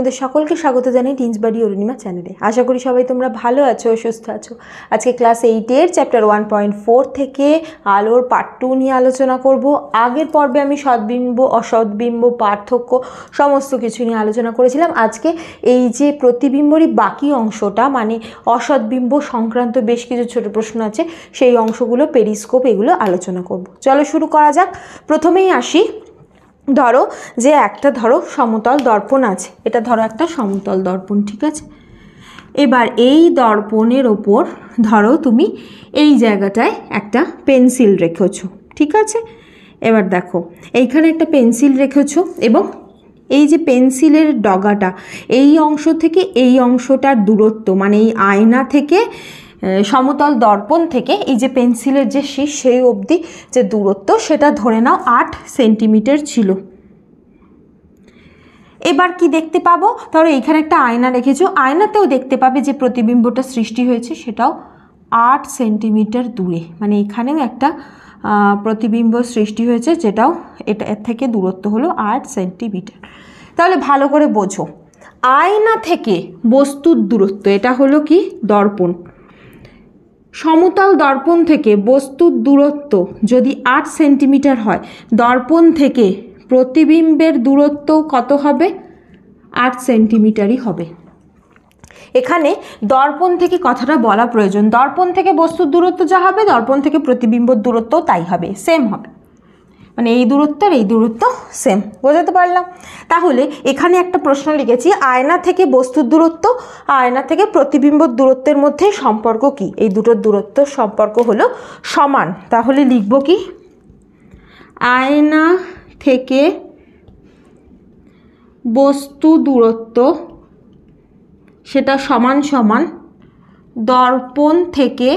তোমাদের সকলকে স্বাগত জানাই বাড়ি অরুণিমা চ্যানেলে আশা করি সবাই তোমরা ভালো আছো সুস্থ আছো আজকে ক্লাস এইটের চ্যাপ্টার ওয়ান পয়েন্ট ফোর থেকে আলোর পার্ট টু নিয়ে আলোচনা করব আগের পর্বে আমি সদ্বিম্ব অসদ্বিম্ব পার্থক্য সমস্ত কিছু নিয়ে আলোচনা করেছিলাম আজকে এই যে প্রতিবিম্বরই বাকি অংশটা মানে অসদ্বিম্ব সংক্রান্ত বেশ কিছু ছোট প্রশ্ন আছে সেই অংশগুলো পেরিস্কোপ এগুলো আলোচনা করব চলো শুরু করা যাক প্রথমেই আসি ধরো যে একটা ধরো সমতল দর্পণ আছে এটা ধরো একটা সমতল দর্পণ ঠিক আছে এবার এই দর্পণের ওপর ধরো তুমি এই জায়গাটায় একটা পেন্সিল রেখেছো ঠিক আছে এবার দেখো এইখানে একটা পেন্সিল রেখেছো এবং এই যে পেন্সিলের ডগাটা এই অংশ থেকে এই অংশটার দূরত্ব মানে এই আয়না থেকে সমতল দর্পণ থেকে এই যে পেন্সিলের যে শীষ সেই অবধি যে দূরত্ব সেটা ধরে নাও আট সেন্টিমিটার ছিল এবার কি দেখতে পাবো ধরো এইখানে একটা আয়না রেখেছো আয়নাতেও দেখতে পাবে যে প্রতিবিম্বটা সৃষ্টি হয়েছে সেটাও আট সেন্টিমিটার দূরে মানে এখানেও একটা প্রতিবিম্ব সৃষ্টি হয়েছে যেটাও এটা এর থেকে দূরত্ব হলো আট সেন্টিমিটার তাহলে ভালো করে বোঝো আয়না থেকে বস্তুর দূরত্ব এটা হলো কি দর্পণ সমতল দর্পণ থেকে বস্তুর দূরত্ব যদি আট সেন্টিমিটার হয় দর্পণ থেকে প্রতিবিম্বের দূরত্ব কত হবে আট সেন্টিমিটারই হবে এখানে দর্পণ থেকে কথাটা বলা প্রয়োজন দর্পণ থেকে বস্তুর দূরত্ব যা হবে দর্পণ থেকে প্রতিবিম্বর দূরত্ব তাই হবে সেম হবে মানে এই দূরত্ব আর এই দূরত্ব সেম বোঝাতে পারলাম তাহলে এখানে একটা প্রশ্ন লিখেছি আয়না থেকে বস্তুর দূরত্ব আয়না থেকে প্রতিবিম্ব দূরত্বের মধ্যে সম্পর্ক কি এই দুটোর দূরত্ব সম্পর্ক হলো সমান তাহলে লিখব কি আয়না থেকে বস্তু দূরত্ব সেটা সমান সমান দর্পণ থেকে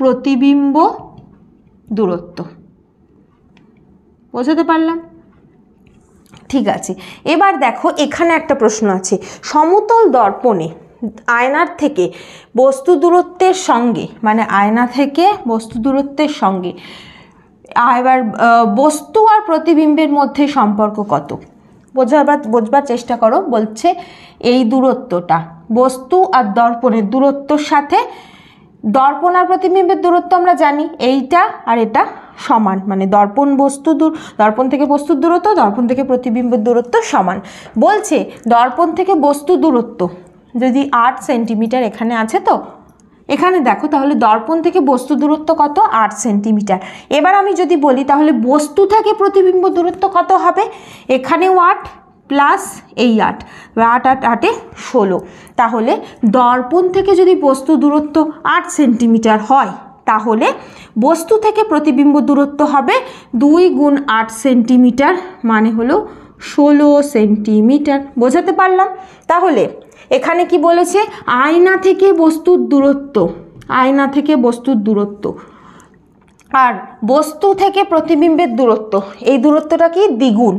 প্রতিবিম্ব দূরত্ব বোঝাতে পারলাম ঠিক আছে এবার দেখো এখানে একটা প্রশ্ন আছে সমতল দর্পণে আয়নার থেকে বস্তু দূরত্বের সঙ্গে মানে আয়না থেকে বস্তু দূরত্বের সঙ্গে এবার বস্তু আর প্রতিবিম্বের মধ্যে সম্পর্ক কত বোঝাবার বোঝবার চেষ্টা করো বলছে এই দূরত্বটা বস্তু আর দর্পণের দূরত্বর সাথে দর্পণ আর প্রতিবিম্বের দূরত্ব আমরা জানি এইটা আর এটা সমান মানে দর্পণ বস্তু দূর দর্পণ থেকে বস্তুর দূরত্ব দর্পণ থেকে প্রতিবিম্বের দূরত্ব সমান বলছে দর্পণ থেকে বস্তু দূরত্ব যদি আট সেন্টিমিটার এখানে আছে তো এখানে দেখো তাহলে দর্পণ থেকে বস্তু দূরত্ব কত আট সেন্টিমিটার এবার আমি যদি বলি তাহলে বস্তু থেকে প্রতিবিম্ব দূরত্ব কত হবে এখানেও আট প্লাস এই আট আট আট আটে ষোলো তাহলে দর্পণ থেকে যদি বস্তু দূরত্ব আট সেন্টিমিটার হয় তাহলে বস্তু থেকে প্রতিবিম্ব দূরত্ব হবে দুই গুণ আট সেন্টিমিটার মানে হলো ষোলো সেন্টিমিটার বোঝাতে পারলাম তাহলে এখানে কি বলেছে আয়না থেকে বস্তুর দূরত্ব আয়না থেকে বস্তুর দূরত্ব আর বস্তু থেকে প্রতিবিম্বের দূরত্ব এই দূরত্বটা কি দ্বিগুণ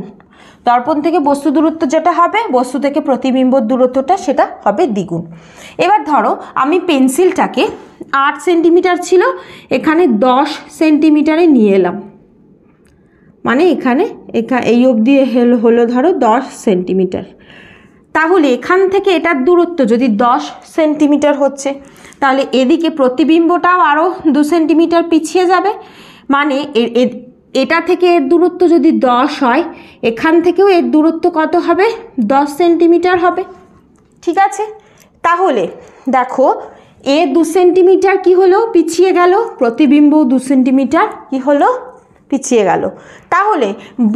দর্পণ থেকে বস্তু দূরত্ব যেটা হবে বস্তু থেকে প্রতিবিম্ব দূরত্বটা সেটা হবে দ্বিগুণ এবার ধরো আমি পেন্সিলটাকে আট সেন্টিমিটার ছিল এখানে দশ সেন্টিমিটারে নিয়ে এলাম মানে এখানে এখা এই অবধি হেল হলো ধরো দশ সেন্টিমিটার তাহলে এখান থেকে এটার দূরত্ব যদি দশ সেন্টিমিটার হচ্ছে তাহলে এদিকে প্রতিবিম্বটাও আরও দু সেন্টিমিটার পিছিয়ে যাবে মানে এটা থেকে এর দূরত্ব যদি দশ হয় এখান থেকেও এর দূরত্ব কত হবে দশ সেন্টিমিটার হবে ঠিক আছে তাহলে দেখো এ দু সেন্টিমিটার কি হলো পিছিয়ে গেল প্রতিবিম্ব দু সেন্টিমিটার কি হলো পিছিয়ে গেল তাহলে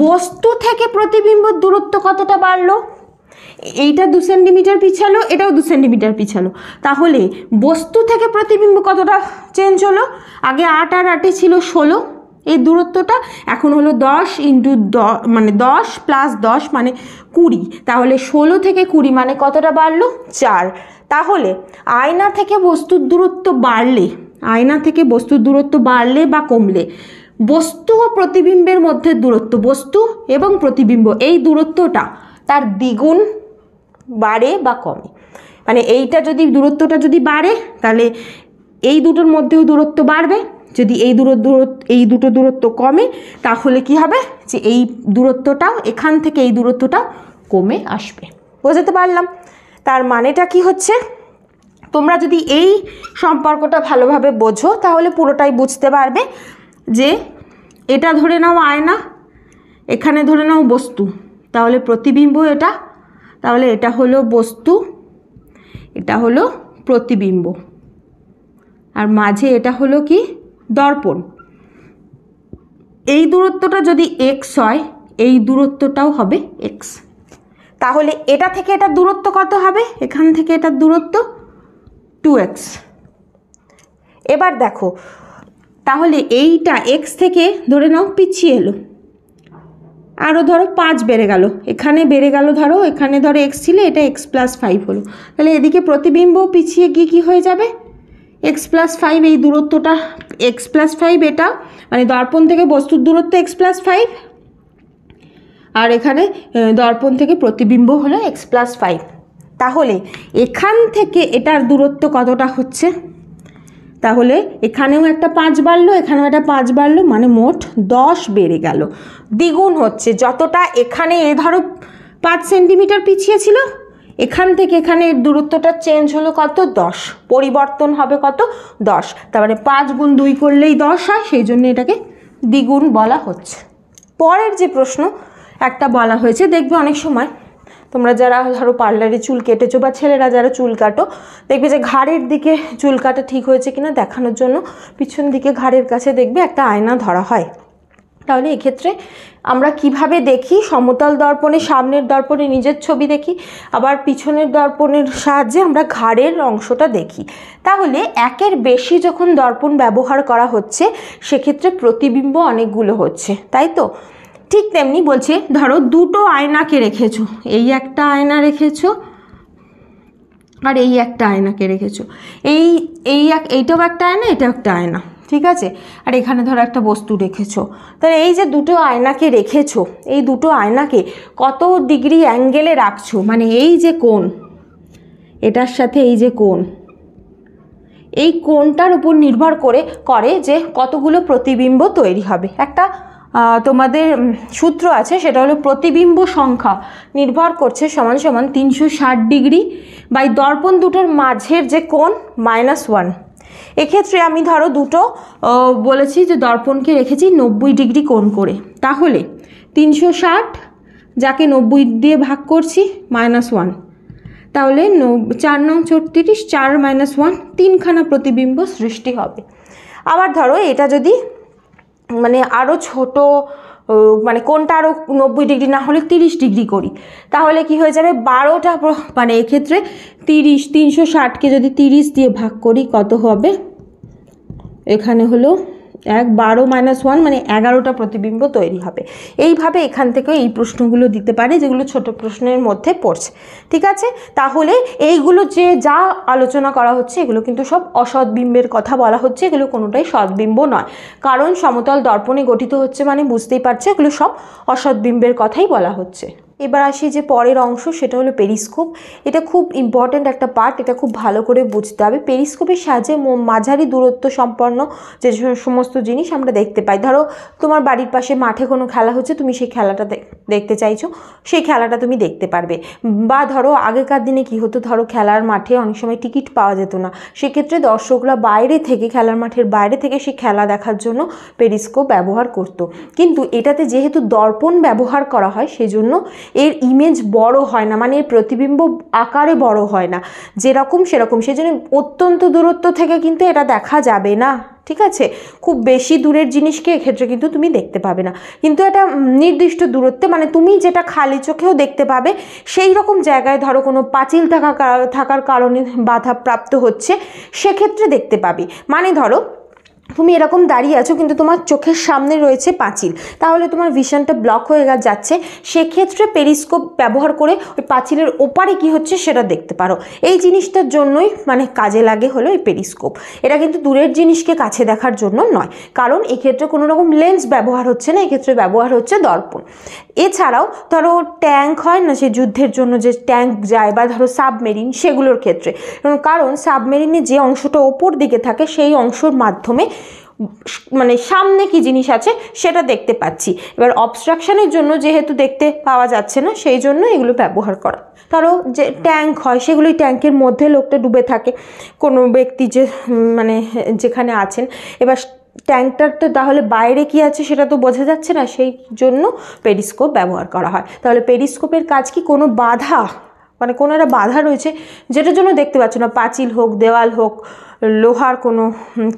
বস্তু থেকে প্রতিবিম্বর দূরত্ব কতটা বাড়লো এইটা দু সেন্টিমিটার পিছালো এটাও দু সেন্টিমিটার পিছালো তাহলে বস্তু থেকে প্রতিবিম্ব কতটা চেঞ্জ হলো আগে আট আর আটে ছিল ষোলো এই দূরত্বটা এখন হলো দশ ইন্টু দ মানে দশ প্লাস দশ মানে কুড়ি তাহলে ষোলো থেকে কুড়ি মানে কতটা বাড়লো চার তাহলে আয়না থেকে বস্তুর দূরত্ব বাড়লে আয়না থেকে বস্তুর দূরত্ব বাড়লে বা কমলে বস্তু ও প্রতিবিম্বের মধ্যে দূরত্ব বস্তু এবং প্রতিবিম্ব এই দূরত্বটা তার দ্বিগুণ বাড়ে বা কমে মানে এইটা যদি দূরত্বটা যদি বাড়ে তাহলে এই দুটোর মধ্যেও দূরত্ব বাড়বে যদি এই দূর দূরত্ব এই দুটো দূরত্ব কমে তাহলে কি হবে যে এই দূরত্বটাও এখান থেকে এই দূরত্বটাও কমে আসবে বোঝাতে পারলাম তার মানেটা কি হচ্ছে তোমরা যদি এই সম্পর্কটা ভালোভাবে বোঝো তাহলে পুরোটাই বুঝতে পারবে যে এটা ধরে নাও আয়না এখানে ধরে নাও বস্তু তাহলে প্রতিবিম্ব এটা তাহলে এটা হলো বস্তু এটা হলো প্রতিবিম্ব আর মাঝে এটা হলো কি দর্পণ এই দূরত্বটা যদি এক্স হয় এই দূরত্বটাও হবে এক্স তাহলে এটা থেকে এটা দূরত্ব কত হবে এখান থেকে এটার দূরত্ব টু এক্স এবার দেখো তাহলে এইটা এক্স থেকে ধরে নাও পিছিয়ে এলো আরও ধরো পাঁচ বেড়ে গেল এখানে বেড়ে গেল ধরো এখানে ধরো এক্স ছিল এটা এক্স প্লাস ফাইভ হলো তাহলে এদিকে প্রতিবিম্ব পিছিয়ে গিয়ে কী হয়ে যাবে এক্স প্লাস ফাইভ এই দূরত্বটা এক্স প্লাস ফাইভ এটা মানে দর্পণ থেকে বস্তুর দূরত্ব এক্স প্লাস ফাইভ আর এখানে দর্পণ থেকে প্রতিবিম্ব হলো এক্স প্লাস ফাইভ তাহলে এখান থেকে এটার দূরত্ব কতটা হচ্ছে তাহলে এখানেও একটা পাঁচ বাড়লো এখানেও একটা পাঁচ বাড়লো মানে মোট দশ বেড়ে গেল দ্বিগুণ হচ্ছে যতটা এখানে এ ধরো পাঁচ সেন্টিমিটার পিছিয়ে ছিল এখান থেকে এখানে দূরত্বটা চেঞ্জ হলো কত দশ পরিবর্তন হবে কত দশ তার মানে পাঁচ গুণ দুই করলেই দশ হয় সেই জন্য এটাকে দ্বিগুণ বলা হচ্ছে পরের যে প্রশ্ন একটা বলা হয়েছে দেখবে অনেক সময় তোমরা যারা ধরো পার্লারে চুল কেটেছো বা ছেলেরা যারা চুল কাটো দেখবে যে ঘাড়ের দিকে চুল কাটা ঠিক হয়েছে কিনা দেখানোর জন্য পিছন দিকে ঘাড়ের কাছে দেখবে একটা আয়না ধরা হয় তাহলে এক্ষেত্রে আমরা কিভাবে দেখি সমতল দর্পণে সামনের দর্পণে নিজের ছবি দেখি আবার পিছনের দর্পণের সাহায্যে আমরা ঘাড়ের অংশটা দেখি তাহলে একের বেশি যখন দর্পণ ব্যবহার করা হচ্ছে সেক্ষেত্রে প্রতিবিম্ব অনেকগুলো হচ্ছে তাই তো ঠিক তেমনি বলছে ধরো দুটো আয়নাকে রেখেছো এই একটা আয়না রেখেছো আর এই একটা আয়নাকে রেখেছো এই এই এইটাও একটা আয়না এটাও একটা আয়না ঠিক আছে আর এখানে ধরো একটা বস্তু রেখেছো তাহলে এই যে দুটো আয়নাকে রেখেছো এই দুটো আয়নাকে কত ডিগ্রি অ্যাঙ্গেলে রাখছো মানে এই যে কোন এটার সাথে এই যে কোন এই কোনটার উপর নির্ভর করে করে যে কতগুলো প্রতিবিম্ব তৈরি হবে একটা তোমাদের সূত্র আছে সেটা হলো প্রতিবিম্ব সংখ্যা নির্ভর করছে সমান সমান তিনশো ডিগ্রি বাই দর্পণ দুটোর মাঝের যে কোন মাইনাস ওয়ান এক্ষেত্রে আমি ধরো দুটো বলেছি যে দর্পণকে রেখেছি নব্বই ডিগ্রি কোণ করে তাহলে তিনশো ষাট যাকে নব্বই দিয়ে ভাগ করছি মাইনাস ওয়ান তাহলে চার নং ছত্রিশ চার মাইনাস ওয়ান তিনখানা প্রতিবিম্ব সৃষ্টি হবে আবার ধরো এটা যদি মানে আরও ছোট মানে কোনটা আরও নব্বই ডিগ্রি না হলে তিরিশ ডিগ্রি করি তাহলে কি হয়ে যাবে বারোটা মানে এক্ষেত্রে তিরিশ তিনশো ষাটকে যদি তিরিশ দিয়ে ভাগ করি কত হবে এখানে হলো এক বারো মাইনাস ওয়ান মানে এগারোটা প্রতিবিম্ব তৈরি হবে এইভাবে এখান থেকে এই প্রশ্নগুলো দিতে পারে যেগুলো ছোট প্রশ্নের মধ্যে পড়ছে ঠিক আছে তাহলে এইগুলো যে যা আলোচনা করা হচ্ছে এগুলো কিন্তু সব অসৎবিম্বের কথা বলা হচ্ছে এগুলো কোনোটাই সৎবিম্ব নয় কারণ সমতল দর্পণে গঠিত হচ্ছে মানে বুঝতেই পারছে এগুলো সব অসৎবিম্বের কথাই বলা হচ্ছে এবার আসি যে পরের অংশ সেটা হলো পেরিস্কোপ এটা খুব ইম্পর্ট্যান্ট একটা পার্ট এটা খুব ভালো করে বুঝতে হবে পেরিস্কোপের সাহায্যে মাঝারি দূরত্ব সম্পন্ন যে সমস্ত জিনিস আমরা দেখতে পাই ধরো তোমার বাড়ির পাশে মাঠে কোনো খেলা হচ্ছে তুমি সেই খেলাটা দেখতে চাইছো সেই খেলাটা তুমি দেখতে পারবে বা ধরো আগেকার দিনে কি হতো ধরো খেলার মাঠে অনেক সময় টিকিট পাওয়া যেত না সেক্ষেত্রে দর্শকরা বাইরে থেকে খেলার মাঠের বাইরে থেকে সেই খেলা দেখার জন্য পেরিস্কোপ ব্যবহার করত কিন্তু এটাতে যেহেতু দর্পণ ব্যবহার করা হয় সেজন্য এর ইমেজ বড় হয় না মানে এর প্রতিবিম্ব আকারে বড় হয় না যেরকম সেরকম সেজন্য অত্যন্ত দূরত্ব থেকে কিন্তু এটা দেখা যাবে না ঠিক আছে খুব বেশি দূরের জিনিসকে এক্ষেত্রে কিন্তু তুমি দেখতে পাবে না কিন্তু এটা নির্দিষ্ট দূরত্বে মানে তুমি যেটা খালি চোখেও দেখতে পাবে সেই রকম জায়গায় ধরো কোনো পাঁচিল থাকা থাকার কারণে বাধা প্রাপ্ত হচ্ছে সেক্ষেত্রে দেখতে পাবি মানে ধরো তুমি এরকম দাঁড়িয়ে আছো কিন্তু তোমার চোখের সামনে রয়েছে পাঁচিল তাহলে তোমার ভিশনটা ব্লক হয়ে যাচ্ছে সেক্ষেত্রে পেরিস্কোপ ব্যবহার করে ওই পাঁচিলের ওপারে কি হচ্ছে সেটা দেখতে পারো এই জিনিসটার জন্যই মানে কাজে লাগে হলো এই পেরিস্কোপ এটা কিন্তু দূরের জিনিসকে কাছে দেখার জন্য নয় কারণ এক্ষেত্রে কোনো রকম লেন্স ব্যবহার হচ্ছে না এক্ষেত্রে ব্যবহার হচ্ছে দর্পণ এছাড়াও ধরো ট্যাঙ্ক হয় না সে যুদ্ধের জন্য যে ট্যাঙ্ক যায় বা ধরো সাবমেরিন সেগুলোর ক্ষেত্রে কারণ সাবমেরিনে যে অংশটা ওপর দিকে থাকে সেই অংশের মাধ্যমে মানে সামনে কি জিনিস আছে সেটা দেখতে পাচ্ছি এবার অবস্ট্রাকশানের জন্য যেহেতু দেখতে পাওয়া যাচ্ছে না সেই জন্য এগুলো ব্যবহার করা ধরো যে ট্যাঙ্ক হয় সেগুলি ট্যাঙ্কের মধ্যে লোকটা ডুবে থাকে কোনো ব্যক্তি যে মানে যেখানে আছেন এবার ট্যাঙ্কটার তো তাহলে বাইরে কি আছে সেটা তো বোঝা যাচ্ছে না সেই জন্য পেরিস্কোপ ব্যবহার করা হয় তাহলে পেরিস্কোপের কাজ কি কোনো বাধা মানে কোনো একটা বাধা রয়েছে যেটার জন্য দেখতে পাচ্ছ না পাঁচিল হোক দেওয়াল হোক লোহার কোনো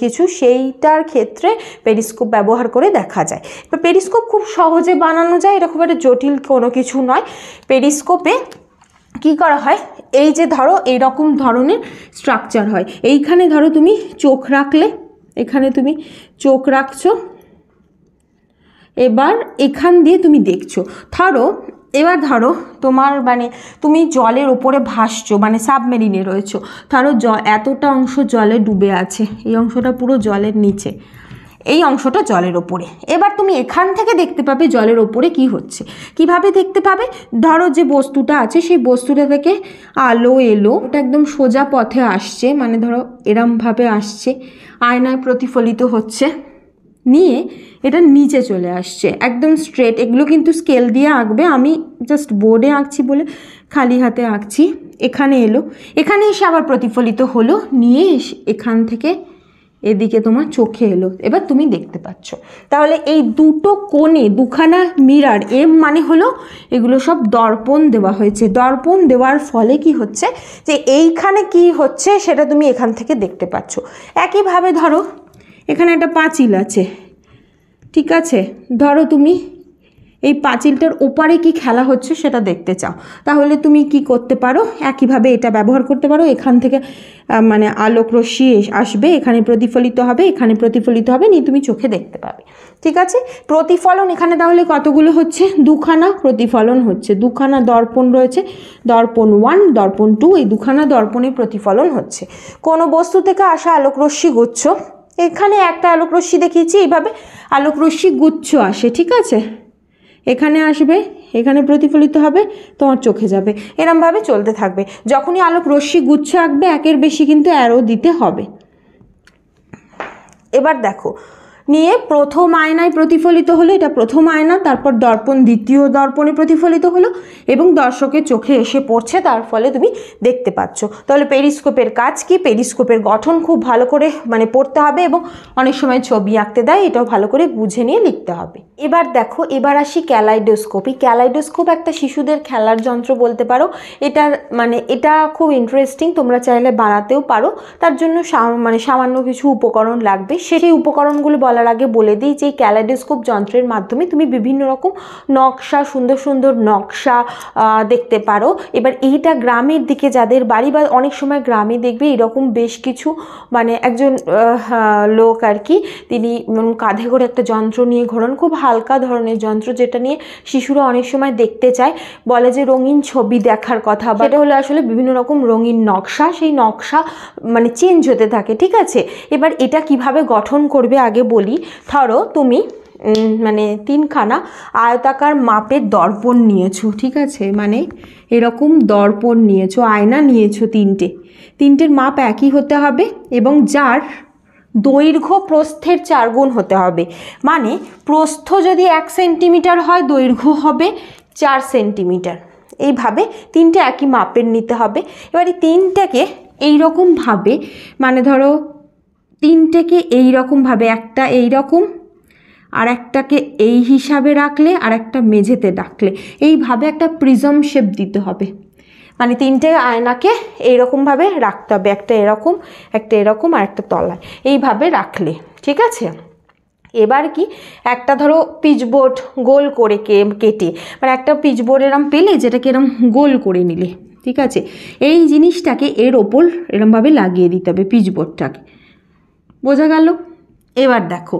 কিছু সেইটার ক্ষেত্রে পেরিস্কোপ ব্যবহার করে দেখা যায় এবার পেরিস্কোপ খুব সহজে বানানো যায় এটা খুব একটা জটিল কোনো কিছু নয় পেরিস্কোপে কি করা হয় এই যে ধরো এই রকম ধরনের স্ট্রাকচার হয় এইখানে ধরো তুমি চোখ রাখলে এখানে তুমি চোখ রাখছো এবার এখান দিয়ে তুমি দেখছো ধরো এবার ধরো তোমার মানে তুমি জলের ওপরে ভাসছো মানে সাবমেরিনে রয়েছো ধরো জ এতটা অংশ জলে ডুবে আছে এই অংশটা পুরো জলের নিচে এই অংশটা জলের ওপরে এবার তুমি এখান থেকে দেখতে পাবে জলের ওপরে কি হচ্ছে কিভাবে দেখতে পাবে ধরো যে বস্তুটা আছে সেই বস্তুটা থেকে আলো এলো ওটা একদম সোজা পথে আসছে মানে ধরো এরমভাবে আসছে আয়নায় প্রতিফলিত হচ্ছে নিয়ে এটা নিচে চলে আসছে একদম স্ট্রেট এগুলো কিন্তু স্কেল দিয়ে আঁকবে আমি জাস্ট বোর্ডে আঁকছি বলে খালি হাতে আঁকছি এখানে এলো এখানে এসে আবার প্রতিফলিত হলো নিয়ে এখান থেকে এদিকে তোমার চোখে এলো এবার তুমি দেখতে পাচ্ছ তাহলে এই দুটো কোণে দুখানা মিরার এম মানে হলো এগুলো সব দর্পণ দেওয়া হয়েছে দর্পণ দেওয়ার ফলে কি হচ্ছে যে এইখানে কি হচ্ছে সেটা তুমি এখান থেকে দেখতে পাচ্ছ একইভাবে ধরো এখানে একটা পাঁচিল আছে ঠিক আছে ধরো তুমি এই পাঁচিলটার ওপারে কি খেলা হচ্ছে সেটা দেখতে চাও তাহলে তুমি কি করতে পারো একইভাবে এটা ব্যবহার করতে পারো এখান থেকে মানে আলোক রশ্মি আসবে এখানে প্রতিফলিত হবে এখানে প্রতিফলিত হবে নিয়ে তুমি চোখে দেখতে পাবে ঠিক আছে প্রতিফলন এখানে তাহলে কতগুলো হচ্ছে দুখানা প্রতিফলন হচ্ছে দুখানা দর্পণ রয়েছে দর্পণ ওয়ান দর্পণ টু এই দুখানা দর্পণে প্রতিফলন হচ্ছে কোনো বস্তু থেকে আসা আলোক রশ্মি গুচ্ছ এখানে একটা আলুক রশ্মি দেখিয়েছি এইভাবে আলুক রশ্মি গুচ্ছ আসে ঠিক আছে এখানে আসবে এখানে প্রতিফলিত হবে তোমার চোখে যাবে এরমভাবে চলতে থাকবে যখনই আলোক রশ্মি গুচ্ছ আঁকবে একের বেশি কিন্তু অ্যারো দিতে হবে এবার দেখো নিয়ে প্রথম আয়নায় প্রতিফলিত হলো এটা প্রথম আয়না তারপর দর্পণ দ্বিতীয় দর্পণে প্রতিফলিত হলো এবং দর্শকের চোখে এসে পড়ছে তার ফলে তুমি দেখতে পাচ্ছ তাহলে পেরিস্কোপের কাজ কি পেরিস্কোপের গঠন খুব ভালো করে মানে পড়তে হবে এবং অনেক সময় ছবি আঁকতে দেয় এটাও ভালো করে বুঝে নিয়ে লিখতে হবে এবার দেখো এবার আসি ক্যালাইডোস্কোপ এই ক্যালাইডোস্কোপ একটা শিশুদের খেলার যন্ত্র বলতে পারো এটা মানে এটা খুব ইন্টারেস্টিং তোমরা চাইলে বানাতেও পারো তার জন্য মানে সামান্য কিছু উপকরণ লাগবে সেই উপকরণগুলো বলা বলার আগে বলে দিই যে এই যন্ত্রের মাধ্যমে তুমি বিভিন্ন রকম নকশা সুন্দর সুন্দর নকশা দেখতে পারো এবার এইটা গ্রামের দিকে যাদের বাড়ি বা অনেক সময় গ্রামে দেখবে এরকম বেশ কিছু মানে একজন লোক আর কি তিনি কাঁধে করে একটা যন্ত্র নিয়ে ঘোরান খুব হালকা ধরনের যন্ত্র যেটা নিয়ে শিশুরা অনেক সময় দেখতে চায় বলে যে রঙিন ছবি দেখার কথা বা এটা হলো আসলে বিভিন্ন রকম রঙিন নকশা সেই নকশা মানে চেঞ্জ হতে থাকে ঠিক আছে এবার এটা কিভাবে গঠন করবে আগে বলি তৈরি ধরো তুমি মানে তিনখানা আয়তাকার মাপের দর্পণ নিয়েছো ঠিক আছে মানে এরকম দর্পণ নিয়েছো আয়না নিয়েছো তিনটে তিনটের মাপ একই হতে হবে এবং যার দৈর্ঘ্য প্রস্থের চারগুণ হতে হবে মানে প্রস্থ যদি এক সেন্টিমিটার হয় দৈর্ঘ্য হবে চার সেন্টিমিটার এইভাবে তিনটে একই মাপের নিতে হবে এবার এই তিনটাকে এইরকমভাবে মানে ধরো তিনটেকে এই রকমভাবে একটা এই রকম আর একটাকে এই হিসাবে রাখলে আর একটা মেঝেতে রাখলে এইভাবে একটা প্রিজম শেপ দিতে হবে মানে তিনটে আয়নাকে এইরকমভাবে রাখতে হবে একটা এরকম একটা এরকম আর একটা তলায় এইভাবে রাখলে ঠিক আছে এবার কি একটা ধরো পিচবোর্ড গোল করে কে কেটে মানে একটা পিচবোর্ড এরম পেলে যেটাকে এরম গোল করে নিলে ঠিক আছে এই জিনিসটাকে এর ওপর এরমভাবে লাগিয়ে দিতে হবে পিচবোর্ডটাকে বোঝা গেল এবার দেখো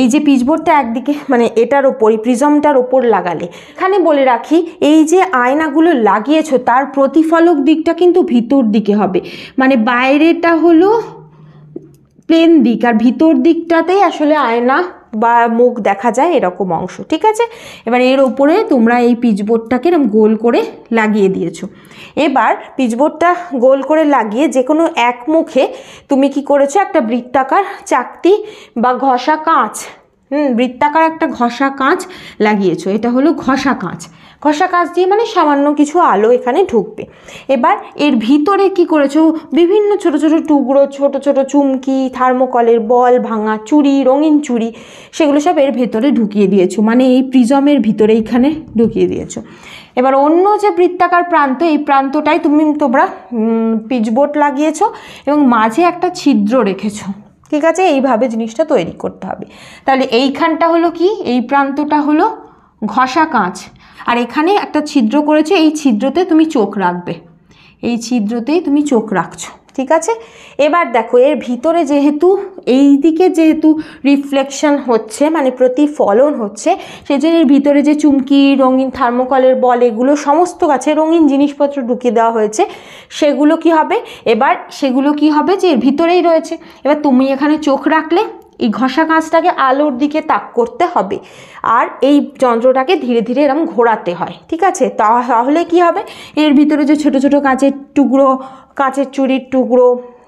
এই যে পিচবোর্ডটা একদিকে মানে এটার ওপরই প্রিজমটার ওপর লাগালে এখানে বলে রাখি এই যে আয়নাগুলো লাগিয়েছো তার প্রতিফলক দিকটা কিন্তু ভিতর দিকে হবে মানে বাইরেটা হলো প্লেন দিক আর ভিতর দিকটাতেই আসলে আয়না বা মুখ দেখা যায় এরকম অংশ ঠিক আছে এবার এর ওপরে তোমরা এই পিচবোর্ডটাকে এরকম গোল করে লাগিয়ে দিয়েছো এবার পিচবোর্ডটা গোল করে লাগিয়ে যে কোনো এক মুখে তুমি কি করেছো একটা বৃত্তাকার চাকতি বা ঘষা কাঁচ হুম বৃত্তাকার একটা ঘষা কাঁচ লাগিয়েছো এটা হলো ঘষা কাঁচ ঘষা কাজ দিয়ে মানে সামান্য কিছু আলো এখানে ঢুকবে এবার এর ভিতরে কি করেছো বিভিন্ন ছোট ছোট টুকরো ছোট ছোট চুমকি থার্মোকলের বল ভাঙা চুড়ি রঙিন চুড়ি সেগুলো সব এর ভেতরে ঢুকিয়ে দিয়েছো মানে এই প্রিজমের ভিতরে এখানে ঢুকিয়ে দিয়েছো এবার অন্য যে বৃত্তাকার প্রান্ত এই প্রান্তটাই তুমি তোমরা পিচবোর্ড লাগিয়েছ এবং মাঝে একটা ছিদ্র রেখেছো ঠিক আছে এইভাবে জিনিসটা তৈরি করতে হবে তাহলে এইখানটা হলো কি এই প্রান্তটা হলো ঘষা কাঁচ আর এখানে একটা ছিদ্র করেছে এই ছিদ্রতে তুমি চোখ রাখবে এই ছিদ্রতেই তুমি চোখ রাখছো ঠিক আছে এবার দেখো এর ভিতরে যেহেতু এই দিকে যেহেতু রিফ্লেকশন হচ্ছে মানে প্রতিফলন হচ্ছে সেই জন্য এর ভিতরে যে চুমকি রঙিন থার্মোকলের বল এগুলো সমস্ত গাছে রঙিন জিনিসপত্র ঢুকিয়ে দেওয়া হয়েছে সেগুলো কি হবে এবার সেগুলো কি হবে যে এর ভিতরেই রয়েছে এবার তুমি এখানে চোখ রাখলে এই ঘষা কাঁচটাকে আলোর দিকে তাক করতে হবে আর এই যন্ত্রটাকে ধীরে ধীরে এরম ঘোরাতে হয় ঠিক আছে তাহলে কি হবে এর ভিতরে যে ছোট ছোট কাঁচের টুকরো কাঁচের চুরির টুকরো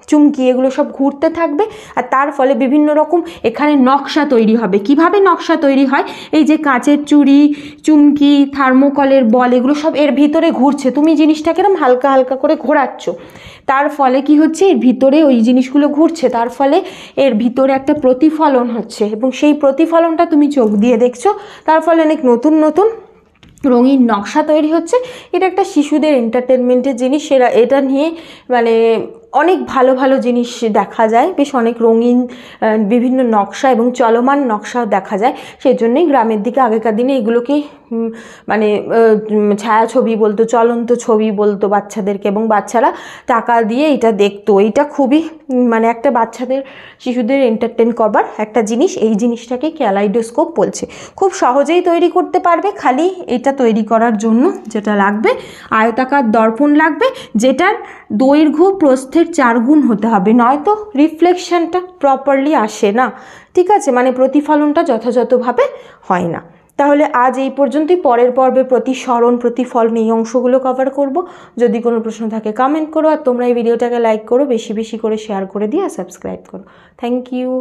চুমকি এগুলো সব ঘুরতে থাকবে আর তার ফলে বিভিন্ন রকম এখানে নকশা তৈরি হবে কিভাবে নকশা তৈরি হয় এই যে কাঁচের চুড়ি চুমকি থার্মোকলের বল এগুলো সব এর ভিতরে ঘুরছে তুমি জিনিসটাকে এরম হালকা হালকা করে ঘোরাচ্ছ তার ফলে কি হচ্ছে এর ভিতরে ওই জিনিসগুলো ঘুরছে তার ফলে এর ভিতরে একটা প্রতিফলন হচ্ছে এবং সেই প্রতিফলনটা তুমি চোখ দিয়ে দেখছো তার ফলে অনেক নতুন নতুন রঙিন নকশা তৈরি হচ্ছে এটা একটা শিশুদের এন্টারটেনমেন্টের জিনিস সেটা এটা নিয়ে মানে অনেক ভালো ভালো জিনিস দেখা যায় বেশ অনেক রঙিন বিভিন্ন নকশা এবং চলমান নকশাও দেখা যায় সেই জন্যই গ্রামের দিকে আগেকার দিনে এগুলোকে মানে ছায়া ছবি বলতো চলন্ত ছবি বলতো বাচ্চাদেরকে এবং বাচ্চারা টাকা দিয়ে এটা দেখতো এটা খুবই মানে একটা বাচ্চাদের শিশুদের এন্টারটেন করবার একটা জিনিস এই জিনিসটাকে ক্যালাইডোস্কোপ বলছে খুব সহজেই তৈরি করতে পারবে খালি এটা তৈরি করার জন্য যেটা লাগবে আয়তাকার দর্পণ লাগবে যেটার দৈর্ঘ্য প্রস্থে আমাদের গুণ হতে হবে নয়তো রিফ্লেকশানটা প্রপারলি আসে না ঠিক আছে মানে প্রতিফলনটা যথাযথভাবে হয় না তাহলে আজ এই পর্যন্তই পরের পর্বে প্রতিসরণ প্রতিফলন এই অংশগুলো কভার করব যদি কোনো প্রশ্ন থাকে কমেন্ট করো আর তোমরা এই ভিডিওটাকে লাইক করো বেশি বেশি করে শেয়ার করে দিয়ে আর সাবস্ক্রাইব করো থ্যাংক ইউ